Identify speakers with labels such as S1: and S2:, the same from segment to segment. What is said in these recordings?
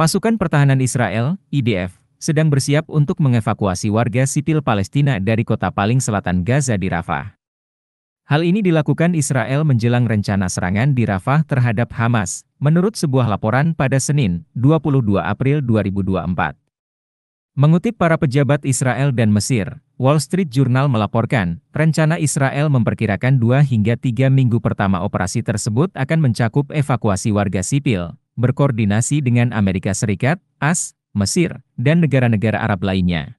S1: Pasukan Pertahanan Israel, IDF, sedang bersiap untuk mengevakuasi warga sipil Palestina dari kota paling selatan Gaza di Rafah. Hal ini dilakukan Israel menjelang rencana serangan di Rafah terhadap Hamas, menurut sebuah laporan pada Senin, 22 April 2024. Mengutip para pejabat Israel dan Mesir, Wall Street Journal melaporkan, rencana Israel memperkirakan dua hingga tiga minggu pertama operasi tersebut akan mencakup evakuasi warga sipil, berkoordinasi dengan Amerika Serikat, AS, Mesir, dan negara-negara Arab lainnya.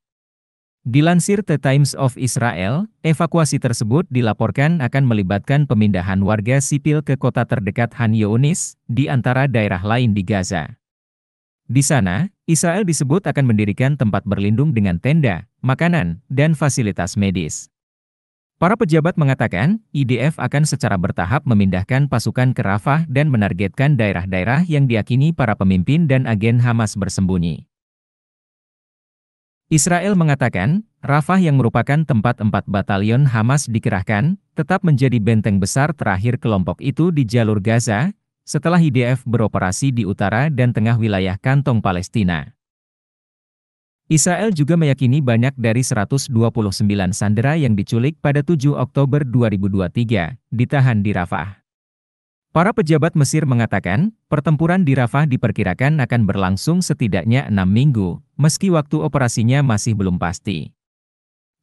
S1: Dilansir The Times of Israel, evakuasi tersebut dilaporkan akan melibatkan pemindahan warga sipil ke kota terdekat Han Yunis, di antara daerah lain di Gaza. Di sana, Israel disebut akan mendirikan tempat berlindung dengan tenda, makanan, dan fasilitas medis. Para pejabat mengatakan, IDF akan secara bertahap memindahkan pasukan ke Rafah dan menargetkan daerah-daerah yang diakini para pemimpin dan agen Hamas bersembunyi. Israel mengatakan, Rafah yang merupakan tempat empat batalion Hamas dikerahkan, tetap menjadi benteng besar terakhir kelompok itu di jalur Gaza, setelah IDF beroperasi di utara dan tengah wilayah kantong Palestina. Israel juga meyakini banyak dari 129 sandera yang diculik pada 7 Oktober 2023 ditahan di Rafah. Para pejabat Mesir mengatakan, pertempuran di Rafah diperkirakan akan berlangsung setidaknya enam minggu, meski waktu operasinya masih belum pasti.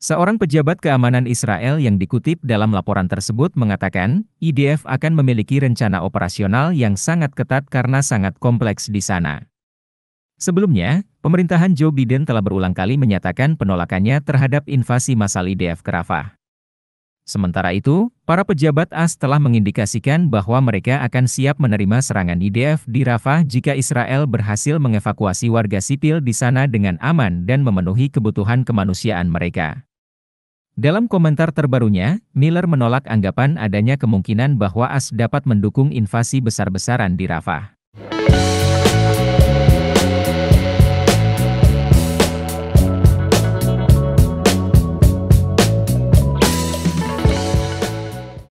S1: Seorang pejabat keamanan Israel yang dikutip dalam laporan tersebut mengatakan, IDF akan memiliki rencana operasional yang sangat ketat karena sangat kompleks di sana. Sebelumnya, Pemerintahan Joe Biden telah berulang kali menyatakan penolakannya terhadap invasi massal IDF ke Rafah. Sementara itu, para pejabat AS telah mengindikasikan bahwa mereka akan siap menerima serangan IDF di Rafah jika Israel berhasil mengevakuasi warga sipil di sana dengan aman dan memenuhi kebutuhan kemanusiaan mereka. Dalam komentar terbarunya, Miller menolak anggapan adanya kemungkinan bahwa AS dapat mendukung invasi besar-besaran di Rafah.